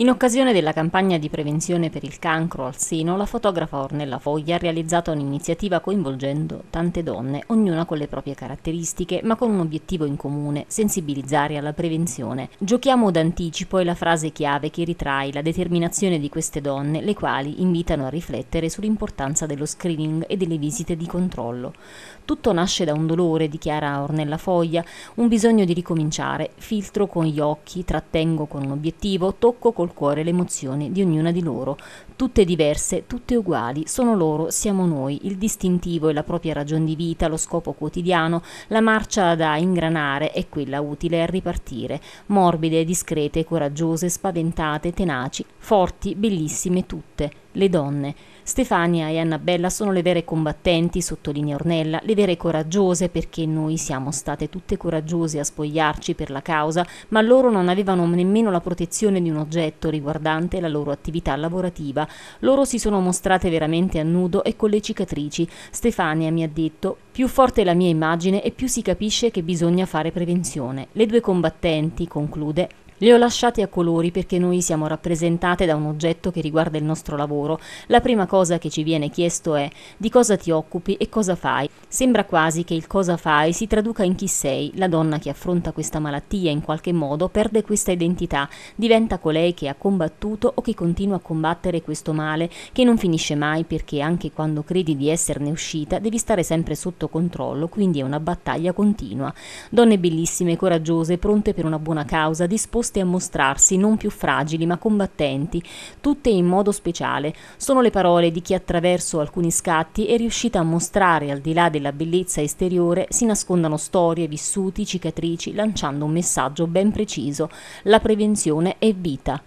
In occasione della campagna di prevenzione per il cancro al seno, la fotografa Ornella Foglia ha realizzato un'iniziativa coinvolgendo tante donne, ognuna con le proprie caratteristiche, ma con un obiettivo in comune, sensibilizzare alla prevenzione. Giochiamo d'anticipo è la frase chiave che ritrae la determinazione di queste donne, le quali invitano a riflettere sull'importanza dello screening e delle visite di controllo. Tutto nasce da un dolore, dichiara Ornella Foglia, un bisogno di ricominciare, filtro con gli occhi, trattengo con un obiettivo, tocco col col cuore le emozioni di ognuna di loro. Tutte diverse, tutte uguali, sono loro, siamo noi, il distintivo e la propria ragione di vita, lo scopo quotidiano, la marcia da ingranare è quella utile a ripartire, morbide, discrete, coraggiose, spaventate, tenaci, forti, bellissime tutte le donne. Stefania e Annabella sono le vere combattenti, sottolinea Ornella, le vere coraggiose perché noi siamo state tutte coraggiose a spogliarci per la causa, ma loro non avevano nemmeno la protezione di un oggetto riguardante la loro attività lavorativa. Loro si sono mostrate veramente a nudo e con le cicatrici. Stefania mi ha detto più forte è la mia immagine e più si capisce che bisogna fare prevenzione. Le due combattenti, conclude, le ho lasciate a colori perché noi siamo rappresentate da un oggetto che riguarda il nostro lavoro. La prima cosa che ci viene chiesto è di cosa ti occupi e cosa fai. Sembra quasi che il cosa fai si traduca in chi sei. La donna che affronta questa malattia in qualche modo perde questa identità, diventa colei che ha combattuto o che continua a combattere questo male che non finisce mai perché anche quando credi di esserne uscita devi stare sempre sotto controllo, quindi è una battaglia continua. Donne bellissime, coraggiose, pronte per una buona causa, disposte disposte a mostrarsi non più fragili ma combattenti, tutte in modo speciale. Sono le parole di chi attraverso alcuni scatti è riuscita a mostrare al di là della bellezza esteriore si nascondano storie, vissuti, cicatrici, lanciando un messaggio ben preciso. La prevenzione è vita.